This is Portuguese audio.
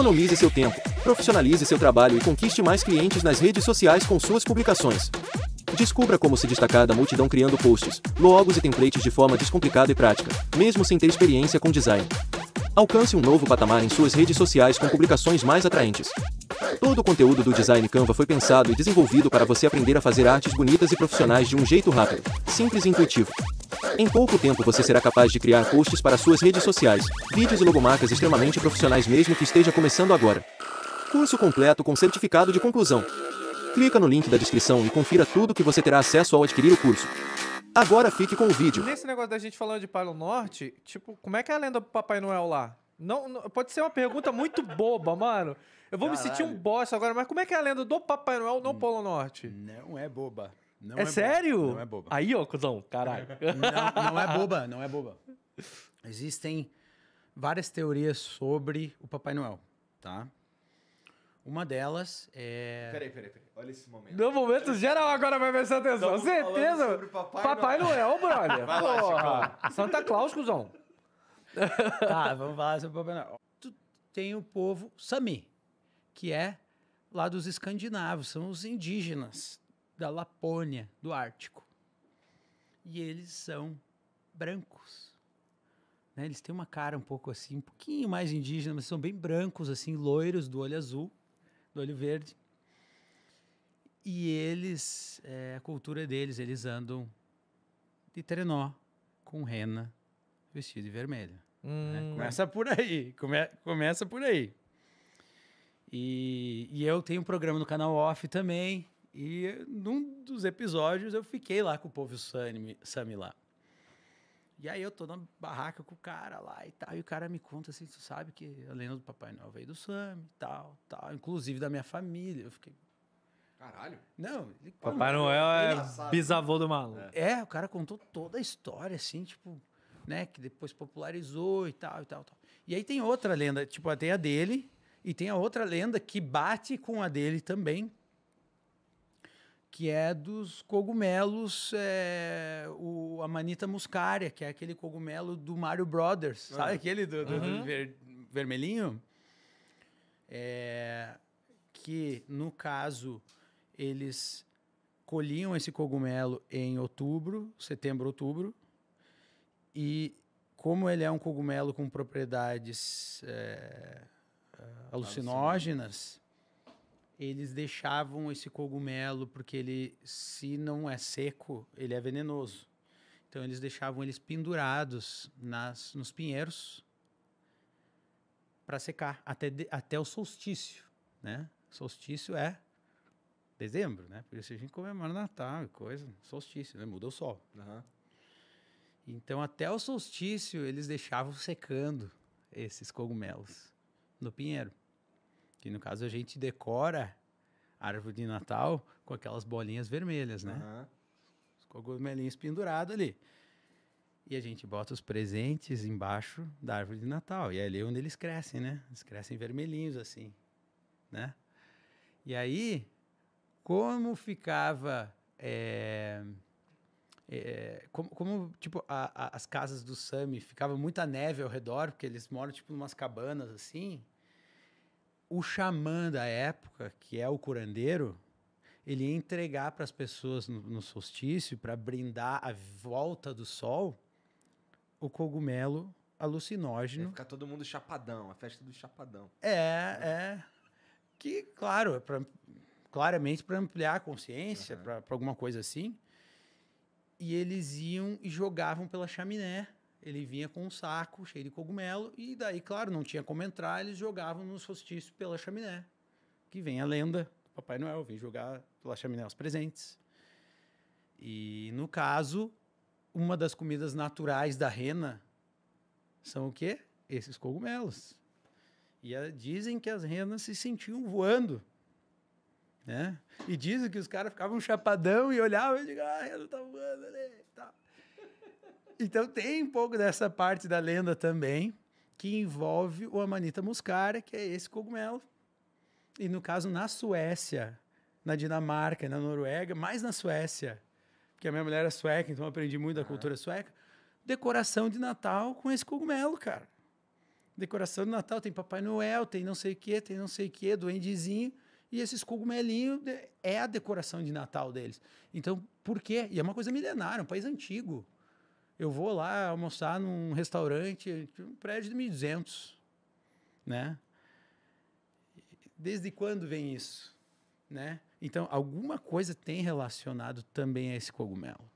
Economize seu tempo, profissionalize seu trabalho e conquiste mais clientes nas redes sociais com suas publicações. Descubra como se destacar da multidão criando posts, logos e templates de forma descomplicada e prática, mesmo sem ter experiência com design. Alcance um novo patamar em suas redes sociais com publicações mais atraentes. Todo o conteúdo do Design Canva foi pensado e desenvolvido para você aprender a fazer artes bonitas e profissionais de um jeito rápido, simples e intuitivo. Em pouco tempo você será capaz de criar posts para suas redes sociais, vídeos e logomarcas extremamente profissionais mesmo que esteja começando agora. Curso completo com certificado de conclusão. Clica no link da descrição e confira tudo que você terá acesso ao adquirir o curso. Agora fique com o vídeo. Nesse negócio da gente falando de Palo Norte, tipo, como é que é a lenda do Papai Noel lá? Não, não pode ser uma pergunta muito boba, mano. Eu vou Caralho. me sentir um bosta agora, mas como é que é a lenda do Papai Noel no hum. Polo Norte? Não é boba. Não é, é sério? Não é boba. Aí, ó, cuzão, caralho. não, não é boba, não é boba. Existem várias teorias sobre o Papai Noel, tá? Uma delas é. Peraí, peraí, peraí. Olha esse momento. No momento geral agora vai prestar atenção. Estamos Certeza? Papai, Papai Noel, brother. Vai lá, Santa Claus, cuzão. tá, vamos falar sobre o Papai Noel. Tu tem o povo Sami, que é lá dos escandinavos, são os indígenas da Lapônia, do Ártico. E eles são brancos. Né? Eles têm uma cara um pouco assim, um pouquinho mais indígena, mas são bem brancos, assim, loiros, do olho azul, do olho verde. E eles, é, a cultura deles, eles andam de trenó com rena vestido de vermelho. Né? Hum. Né? Começa por aí, come, começa por aí. E, e eu tenho um programa no canal Off também, e num dos episódios eu fiquei lá com o povo Sami, Sami lá. E aí eu tô na barraca com o cara lá e tal. E o cara me conta assim, tu sabe que a lenda do Papai Noel veio do Sami e tal, tal. Inclusive da minha família. Eu fiquei... Caralho. Não. Ele, Papai como, Noel é, é bisavô do maluco. É. é, o cara contou toda a história assim, tipo... Né, que depois popularizou e tal, e tal, tal. E aí tem outra lenda, tipo, tem a dele e tem a outra lenda que bate com a dele também, que é dos cogumelos, é, o, a manita muscária, que é aquele cogumelo do Mario Brothers, uhum. sabe ah. aquele do, do, uhum. do ver, vermelhinho? É, que, no caso, eles colhiam esse cogumelo em outubro, setembro, outubro, e como ele é um cogumelo com propriedades é, alucinógenas eles deixavam esse cogumelo, porque ele, se não é seco, ele é venenoso. Então eles deixavam eles pendurados nas, nos pinheiros para secar até, até o solstício, né? Solstício é dezembro, né? Por isso a gente comemora Natal coisa, solstício, né? Muda o sol. Uhum. Então até o solstício eles deixavam secando esses cogumelos no pinheiro. Que no caso a gente decora a árvore de Natal com aquelas bolinhas vermelhas, né? Uhum. Os cogumelinhos pendurados ali. E a gente bota os presentes embaixo da árvore de Natal. E é ali onde eles crescem, né? Eles crescem vermelhinhos assim, né? E aí, como ficava... É, é, como, como, tipo, a, a, as casas do Sami ficava muita neve ao redor, porque eles moram, tipo, em umas cabanas, assim o xamã da época, que é o curandeiro, ele ia entregar para as pessoas no, no solstício, para brindar a volta do sol, o cogumelo alucinógeno. Vai ficar todo mundo chapadão, a festa do chapadão. É, é. Que, claro, é pra, claramente para ampliar a consciência, uhum. para alguma coisa assim. E eles iam e jogavam pela chaminé ele vinha com um saco cheio de cogumelo e daí, claro, não tinha como entrar, eles jogavam nos rostícios pela chaminé. Que vem a lenda do Papai Noel, vem jogar pela chaminé os presentes. E no caso, uma das comidas naturais da rena são o quê? Esses cogumelos. E a, eh, dizem que as renas se sentiam voando. Né? E dizem que os caras ficavam chapadão e olhavam e diziam, ah, a rena tá voando ali. Tá. Então tem um pouco dessa parte da lenda também, que envolve o Amanita muscara, que é esse cogumelo. E no caso, na Suécia, na Dinamarca, na Noruega, mais na Suécia, porque a minha mulher é sueca, então eu aprendi muito da ah. cultura sueca. Decoração de Natal com esse cogumelo, cara. Decoração de Natal tem Papai Noel, tem não sei o quê, tem não sei o quê, duendezinho. E esses cogumelinhos é a decoração de Natal deles. Então, por quê? E é uma coisa milenária, um país antigo eu vou lá almoçar num restaurante, um prédio de 1.200, né? Desde quando vem isso, né? Então, alguma coisa tem relacionado também a esse cogumelo.